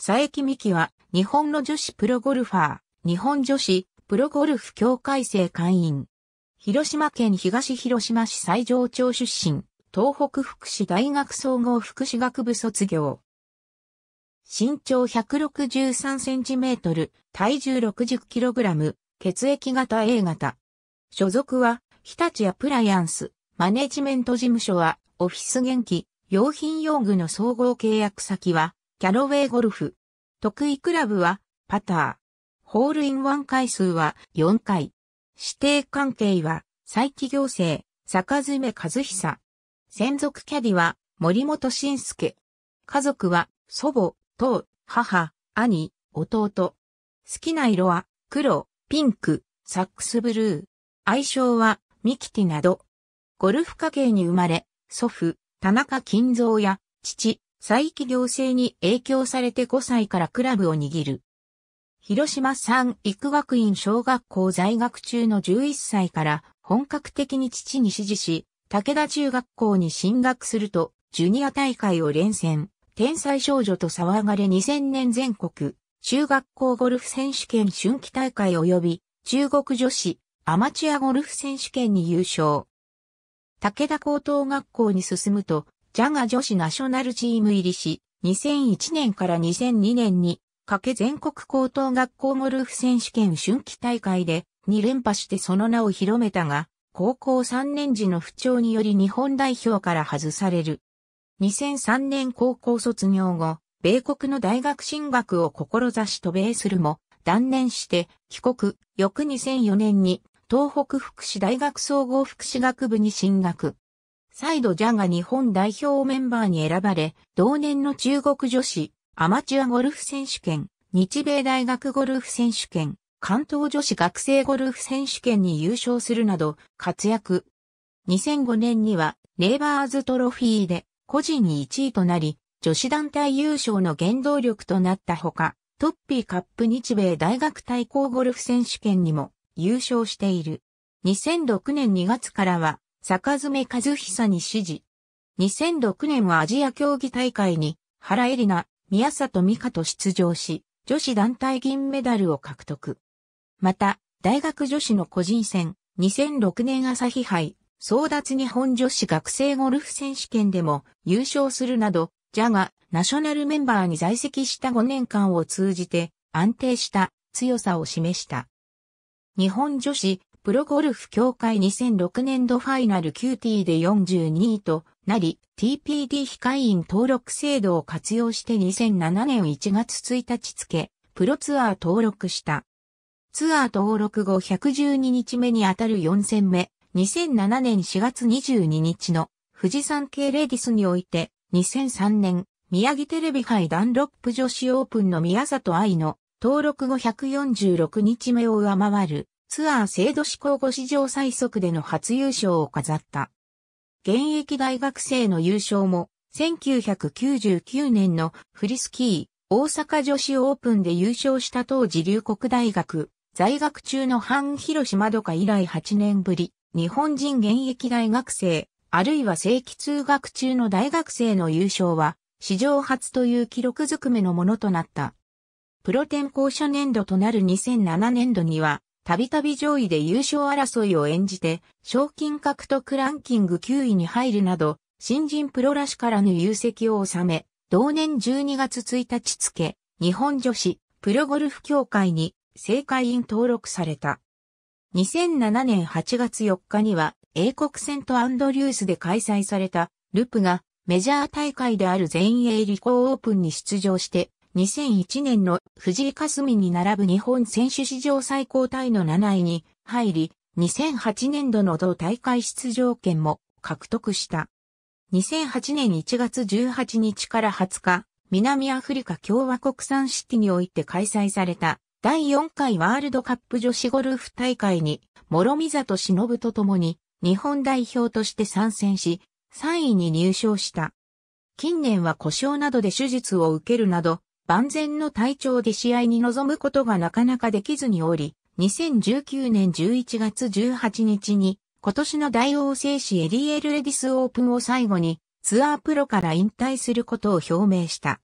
佐伯美希は、日本の女子プロゴルファー、日本女子プロゴルフ協会生会員。広島県東広島市西上町出身、東北福祉大学総合福祉学部卒業。身長163センチメートル、体重60キログラム、血液型 A 型。所属は、日立アプライアンス、マネジメント事務所は、オフィス元気、用品用具の総合契約先は、キャロウェイゴルフ。得意クラブは、パター。ホールインワン回数は4回。指定関係は、再起行政、坂爪和久。専属キャディは、森本晋介。家族は、祖母、父、母、兄、弟。好きな色は、黒、ピンク、サックスブルー。愛称は、ミキティなど。ゴルフ家系に生まれ、祖父、田中金蔵や、父、再起行政に影響されて5歳からクラブを握る。広島産育学院小学校在学中の11歳から本格的に父に指示し、武田中学校に進学すると、ジュニア大会を連戦、天才少女と騒がれ2000年全国、中学校ゴルフ選手権春季大会及び、中国女子、アマチュアゴルフ選手権に優勝。武田高等学校に進むと、ジャガ女子ナショナルチーム入りし、2001年から2002年に、かけ全国高等学校ゴルフ選手権春季大会で2連覇してその名を広めたが、高校3年時の不調により日本代表から外される。2003年高校卒業後、米国の大学進学を志し渡米するも、断念して帰国、翌2004年に東北福祉大学総合福祉学部に進学。再度ジャガ日本代表メンバーに選ばれ、同年の中国女子アマチュアゴルフ選手権、日米大学ゴルフ選手権、関東女子学生ゴルフ選手権に優勝するなど活躍。2005年にはレイバーズトロフィーで個人に1位となり、女子団体優勝の原動力となったほか、トッピーカップ日米大学対抗ゴルフ選手権にも優勝している。2006年2月からは坂爪和久に指示。2006年はアジア競技大会に原エリナ、宮里美香と出場し、女子団体銀メダルを獲得。また、大学女子の個人戦、2006年朝日杯、争奪日本女子学生ゴルフ選手権でも優勝するなど、ジャガ、ナショナルメンバーに在籍した5年間を通じて安定した強さを示した。日本女子プロゴルフ協会2006年度ファイナル QT で42位となり、TPD 非会員登録制度を活用して2007年1月1日付、プロツアー登録した。ツアー登録後112日目にあたる4戦目、2007年4月22日の富士山系レディスにおいて、2003年、宮城テレビ杯ダンロップ女子オープンの宮里愛の登録後146日目を上回るツアー制度施行後史上最速での初優勝を飾った。現役大学生の優勝も、1999年のフリスキー大阪女子オープンで優勝した当時留国大学在学中のハン・ヒロシマドカ以来8年ぶり、日本人現役大学生、あるいは正規通学中の大学生の優勝は、史上初という記録ずくめのものとなった。プロ転校初年度となる2007年度には、たびたび上位で優勝争いを演じて、賞金獲得ランキング9位に入るなど、新人プロらしからぬ有績を収め、同年12月1日付、日本女子プロゴルフ協会に正会員登録された。2007年8月4日には英国セントアンドリュースで開催されたルプがメジャー大会である全英リコーオープンに出場して2001年の藤井霞に並ぶ日本選手史上最高タイの7位に入り、2008年度の同大会出場権も獲得した。2008年1月18日から20日、南アフリカ共和国産シティにおいて開催された第4回ワールドカップ女子ゴルフ大会に、諸見里忍と共に日本代表として参戦し、3位に入賞した。近年は故障などで手術を受けるなど、万全の体調で試合に臨むことがなかなかできずにおり、2019年11月18日に、今年の大王製紙エリエルレディスオープンを最後に、ツアープロから引退することを表明した。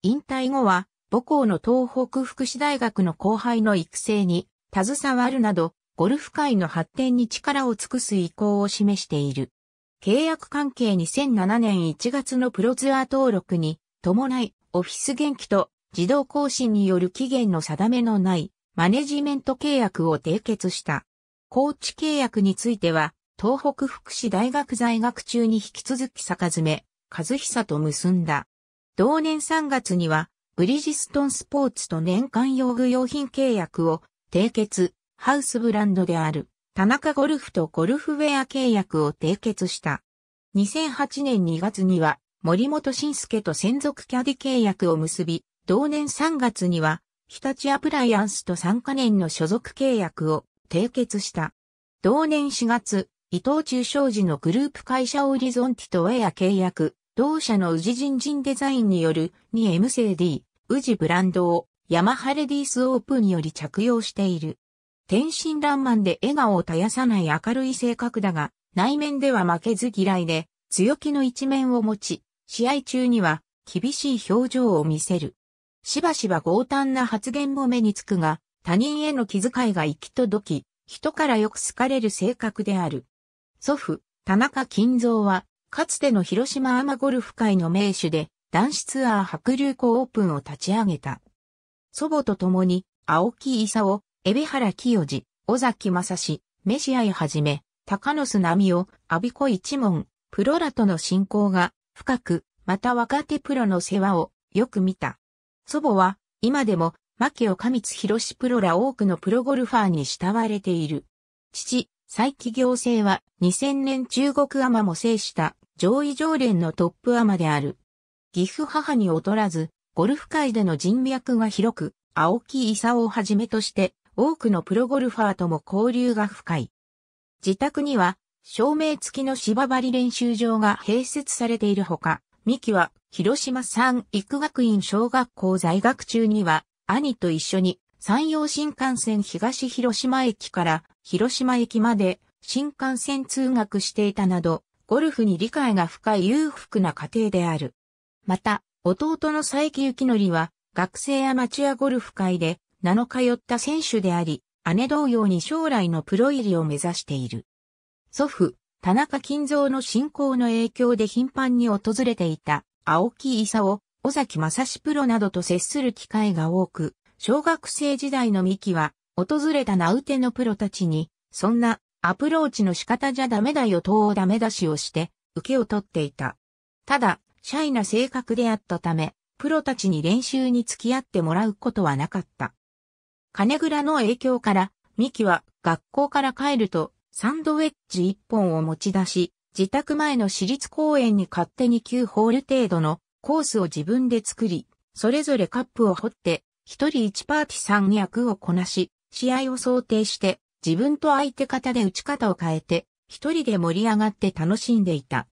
引退後は、母校の東北福祉大学の後輩の育成に携わるなど、ゴルフ界の発展に力を尽くす意向を示している。契約関係2007年1月のプロツアー登録に伴い、オフィス元気と自動更新による期限の定めのないマネジメント契約を締結した。高知契約については、東北福祉大学在学中に引き続き坂詰和久と結んだ。同年3月には、ブリヂストンスポーツと年間用具用品契約を締結、ハウスブランドである、田中ゴルフとゴルフウェア契約を締結した。2008年2月には、森本慎介と専属キャディ契約を結び、同年3月には、日立アプライアンスと3カ年の所属契約を締結した。同年4月、伊藤忠商事のグループ会社オリゾンティとウェア契約、同社の宇治人人デザインによる 2MCD、宇治ブランドをヤマハレディースオープンにより着用している。天真爛漫で笑顔を絶やさない明るい性格だが、内面では負けず嫌いで、強気の一面を持ち、試合中には厳しい表情を見せる。しばしば強胆な発言も目につくが、他人への気遣いが行き届き、人からよく好かれる性格である。祖父、田中金蔵は、かつての広島アマゴルフ会の名手で、男子ツアー白竜湖オープンを立ち上げた。祖母と共に、青木勲、海老原清治、尾崎正史、メシアイはじめ、高野須波を、阿ビ子一門、プロラとの進行が深く、また若手プロの世話をよく見た。祖母は、今でも、牧尾上津博士プロら多くのプロゴルファーに慕われている。父、佐伯行政は2000年中国アマも制した上位常連のトップアマである。岐阜母に劣らず、ゴルフ界での人脈が広く、青木勲をはじめとして多くのプロゴルファーとも交流が深い。自宅には照明付きの芝張り練習場が併設されているほか、三木は広島産育学院小学校在学中には、兄と一緒に山陽新幹線東広島駅から広島駅まで新幹線通学していたなど、ゴルフに理解が深い裕福な家庭である。また、弟の佐伯幸則は、学生アマチュアゴルフ界で、7日寄った選手であり、姉同様に将来のプロ入りを目指している。祖父、田中金蔵の信仰の影響で頻繁に訪れていた、青木勲、尾崎正史プロなどと接する機会が多く、小学生時代の三木は、訪れた名うてのプロたちに、そんなアプローチの仕方じゃダメだよとダメ出しをして、受けを取っていた。ただ、シャイな性格であったため、プロたちに練習に付き合ってもらうことはなかった。金倉の影響から、三木は学校から帰るとサンドウェッジ1本を持ち出し、自宅前の私立公園に勝手に9ホール程度のコースを自分で作り、それぞれカップを掘って、一人一パーティさん役をこなし、試合を想定して、自分と相手方で打ち方を変えて、一人で盛り上がって楽しんでいた。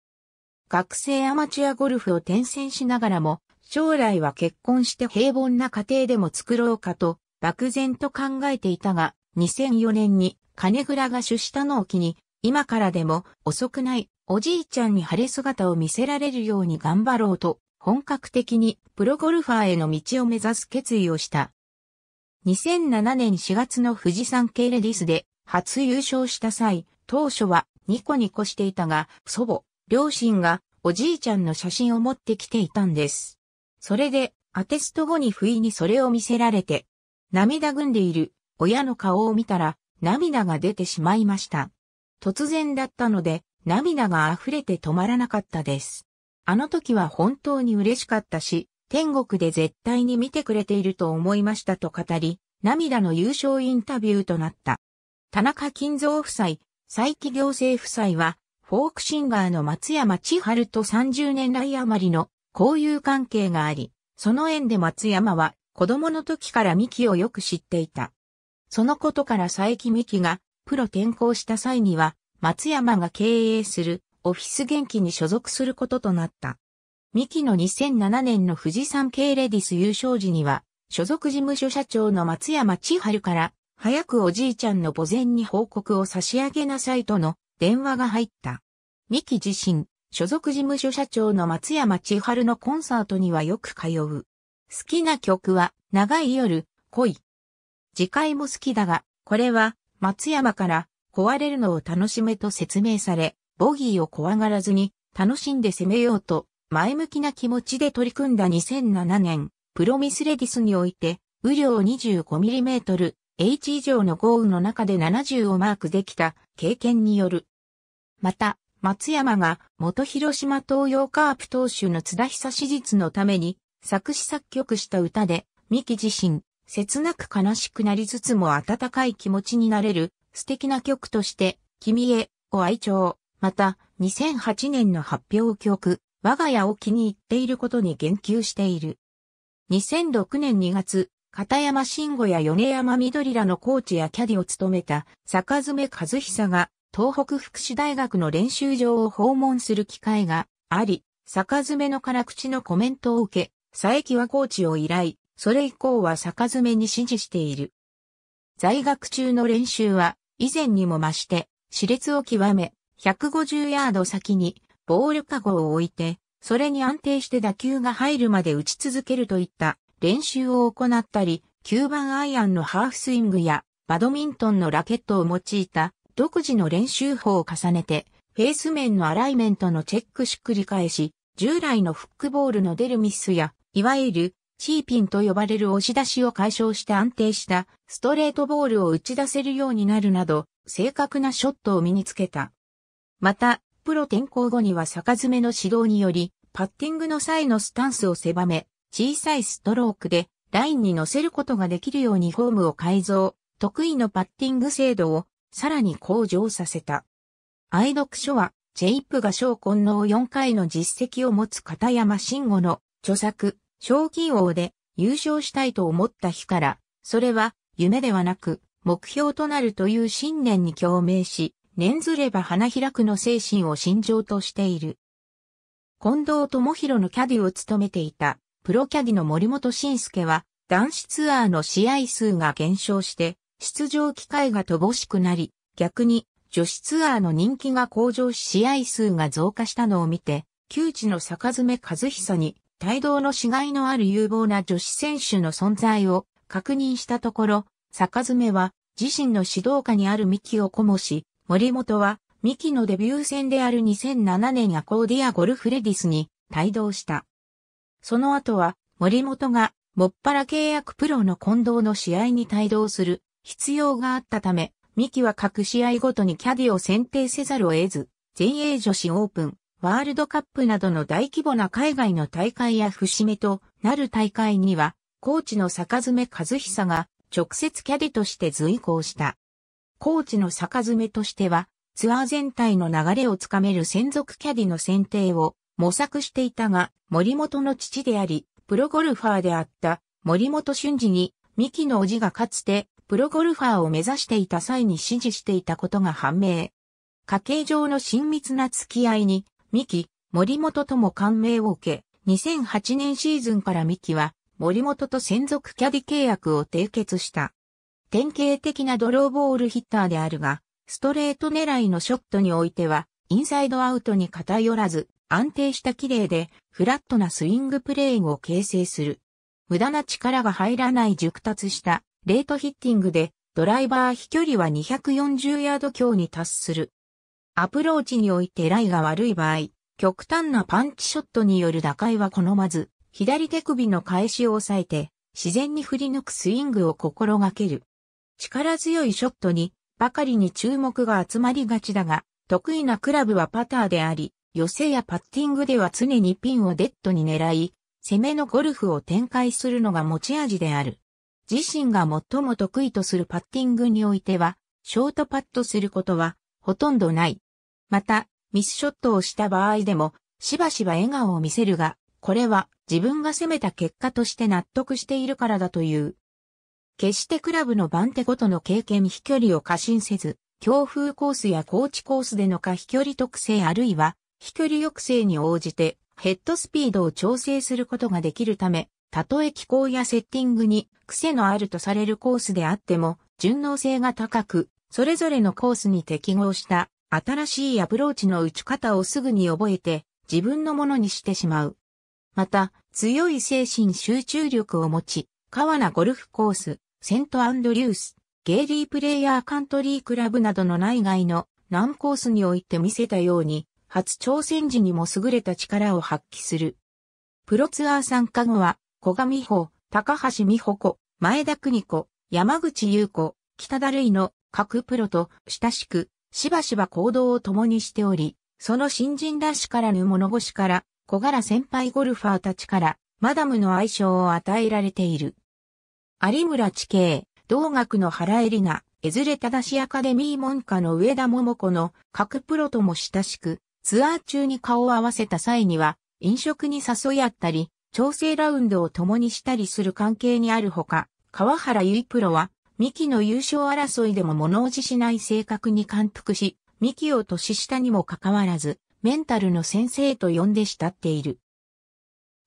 学生アマチュアゴルフを転戦しながらも、将来は結婚して平凡な家庭でも作ろうかと、漠然と考えていたが、2004年に金倉が出したのを機に、今からでも遅くないおじいちゃんに晴れ姿を見せられるように頑張ろうと、本格的にプロゴルファーへの道を目指す決意をした。2007年4月の富士山系レディスで初優勝した際、当初はニコニコしていたが、祖母、両親がおじいちゃんの写真を持ってきていたんです。それで、アテスト後に不意にそれを見せられて、涙ぐんでいる親の顔を見たら涙が出てしまいました。突然だったので涙が溢れて止まらなかったです。あの時は本当に嬉しかったし、天国で絶対に見てくれていると思いましたと語り、涙の優勝インタビューとなった。田中金蔵夫妻、佐伯行政夫妻は、フォークシンガーの松山千春と30年来余りの交友関係があり、その縁で松山は子供の時からミキをよく知っていた。そのことから佐伯美希がプロ転向した際には、松山が経営するオフィス元気に所属することとなった。ミキの2007年の富士山系レディス優勝時には、所属事務所社長の松山千春から、早くおじいちゃんの墓前に報告を差し上げなさいとの電話が入った。ミキ自身、所属事務所社長の松山千春のコンサートにはよく通う。好きな曲は、長い夜、恋、次回も好きだが、これは松山から壊れるのを楽しめと説明され、ボギーを怖がらずに楽しんで攻めようと前向きな気持ちで取り組んだ2007年、プロミスレディスにおいて、雨量 25mm、H 以上の豪雨の中で70をマークできた経験による。また、松山が元広島東洋カープ投手の津田久史実のために作詞作曲した歌で、三木自身、切なく悲しくなりつつも温かい気持ちになれる素敵な曲として、君へを愛聴。また、2008年の発表曲、我が家を気に入っていることに言及している。2006年2月、片山慎吾や米山緑らのコーチやキャディを務めた坂爪和久が東北福祉大学の練習場を訪問する機会があり、坂爪の辛口のコメントを受け、佐伯はコーチを依頼、それ以降は坂詰めに指示している。在学中の練習は、以前にも増して、熾烈を極め、150ヤード先に、ボールカゴを置いて、それに安定して打球が入るまで打ち続けるといった練習を行ったり、9番アイアンのハーフスイングやバドミントンのラケットを用いた独自の練習法を重ねて、フェース面のアライメントのチェックし繰り返し、従来のフックボールの出るミスや、いわゆるチーピンと呼ばれる押し出しを解消して安定したストレートボールを打ち出せるようになるなど、正確なショットを身につけた。また、プロ転向後には坂詰めの指導により、パッティングの際のスタンスを狭め、小さいストロークでラインに乗せることができるようにフォームを改造、得意のパッティング精度をさらに向上させた。愛読書は、ジェイップが小混能4回の実績を持つ片山慎吾の著作、賞金王で優勝したいと思った日から、それは夢ではなく目標となるという信念に共鳴し、念ずれば花開くの精神を信条としている。近藤智弘のキャディを務めていたプロキャディの森本晋介は男子ツアーの試合数が減少して出場機会が乏しくなり、逆に女子ツアーの人気が向上し試合数が増加したのを見て、窮地の坂詰和久に帯同の死骸のある有望な女子選手の存在を確認したところ、坂爪は自身の指導下にあるミキを鼓舞し、森本はミキのデビュー戦である2007年アコーディアゴルフレディスに帯同した。その後は森本がもっぱら契約プロの近藤の試合に帯同する必要があったため、ミキは各試合ごとにキャディを選定せざるを得ず、全英女子オープン、ワールドカップなどの大規模な海外の大会や節目となる大会には、コーチの坂爪和久が直接キャディとして随行した。コーチの坂爪としては、ツアー全体の流れをつかめる専属キャディの選定を模索していたが、森本の父であり、プロゴルファーであった森本俊二に、三木の叔父がかつてプロゴルファーを目指していた際に指示していたことが判明。家計上の親密な付き合いに三木、森本とも感銘を受け、2008年シーズンから三木は、森本と専属キャディ契約を締結した。典型的なドローボールヒッターであるが、ストレート狙いのショットにおいては、インサイドアウトに偏らず、安定した綺麗で、フラットなスイングプレーを形成する。無駄な力が入らない熟達した、レートヒッティングで、ドライバー飛距離は240ヤード強に達する。アプローチにおいてライが悪い場合、極端なパンチショットによる打開は好まず、左手首の返しを抑えて、自然に振り抜くスイングを心がける。力強いショットに、ばかりに注目が集まりがちだが、得意なクラブはパターであり、寄せやパッティングでは常にピンをデッドに狙い、攻めのゴルフを展開するのが持ち味である。自身が最も得意とするパッティングにおいては、ショートパットすることはほとんどない。また、ミスショットをした場合でも、しばしば笑顔を見せるが、これは自分が攻めた結果として納得しているからだという。決してクラブの番手ごとの経験飛距離を過信せず、強風コースや高地コースでの過飛距離特性あるいは飛距離抑制に応じてヘッドスピードを調整することができるため、たとえ気候やセッティングに癖のあるとされるコースであっても、順応性が高く、それぞれのコースに適合した新しいアプローチの打ち方をすぐに覚えて自分のものにしてしまう。また、強い精神集中力を持ち、川名ゴルフコース、セントアンドリュース、ゲイリープレイヤーカントリークラブなどの内外の難コースにおいて見せたように、初挑戦時にも優れた力を発揮する。プロツアー参加後は、小上美穂、高橋美穂子、前田邦子、山口優子、北田類の各プロと親しく、しばしば行動を共にしており、その新人らしからぬ物腰から、小柄先輩ゴルファーたちから、マダムの愛称を与えられている。有村地形、同学の原恵里ナ、えずれ正しアカデミー門下の上田桃子の各プロとも親しく、ツアー中に顔を合わせた際には、飲食に誘い合ったり、調整ラウンドを共にしたりする関係にあるほか、川原いプロは、ミキの優勝争いでも物おじしない性格に感服し、ミキを年下にもかかわらず、メンタルの先生と呼んで慕っている。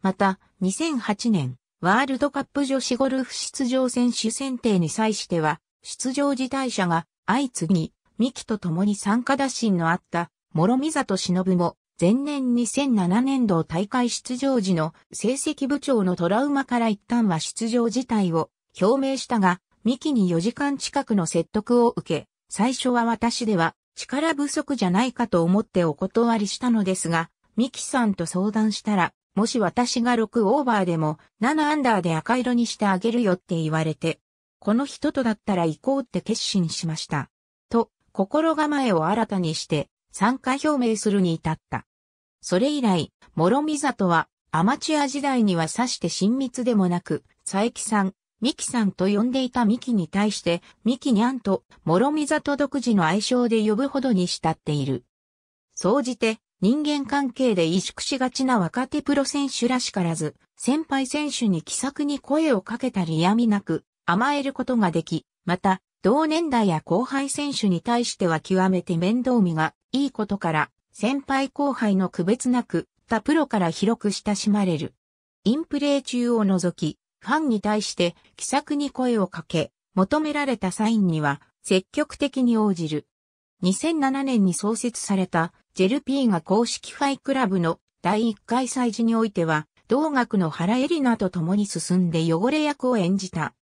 また、2008年、ワールドカップ女子ゴルフ出場選手選定に際しては、出場辞退者が相次ぎ、ミキと共に参加打診のあった、諸見里忍も、前年2007年度大会出場時の成績部長のトラウマから一旦は出場辞退を表明したが、ミキに4時間近くの説得を受け、最初は私では力不足じゃないかと思ってお断りしたのですが、ミキさんと相談したら、もし私が6オーバーでも7アンダーで赤色にしてあげるよって言われて、この人とだったら行こうって決心しました。と、心構えを新たにして参加表明するに至った。それ以来、諸見里はアマチュア時代にはさして親密でもなく、佐伯さん、ミキさんと呼んでいたミキに対して、ミキニャンと、諸見里独自の愛称で呼ぶほどに慕っている。総じて、人間関係で萎縮しがちな若手プロ選手らしからず、先輩選手に気さくに声をかけたり嫌味なく、甘えることができ、また、同年代や後輩選手に対しては極めて面倒見がいいことから、先輩後輩の区別なく、他プロから広く親しまれる。インプレー中を除き、ファンに対して気さくに声をかけ、求められたサインには積極的に応じる。2007年に創設されたジェルピーが公式ファイクラブの第1回祭事においては、同学の原エリナと共に進んで汚れ役を演じた。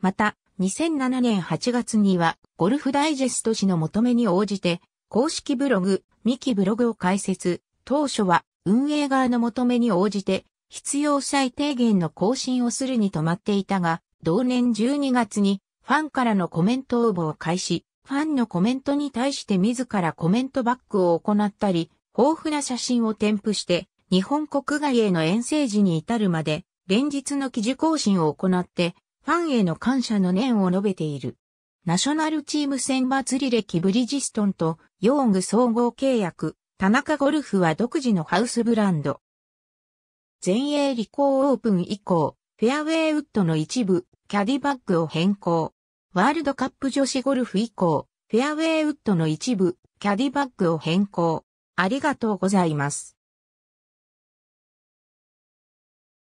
また、2007年8月には、ゴルフダイジェスト氏の求めに応じて、公式ブログ、ミキブログを開設、当初は運営側の求めに応じて、必要最低限の更新をするに止まっていたが、同年12月にファンからのコメント応募を開始、ファンのコメントに対して自らコメントバックを行ったり、豊富な写真を添付して、日本国外への遠征時に至るまで、連日の記事更新を行って、ファンへの感謝の念を述べている。ナショナルチーム選抜履歴ブリヂストンとヨーング総合契約、田中ゴルフは独自のハウスブランド、全英理工オープン以降、フェアウェイウッドの一部、キャディバッグを変更。ワールドカップ女子ゴルフ以降、フェアウェイウッドの一部、キャディバッグを変更。ありがとうございます。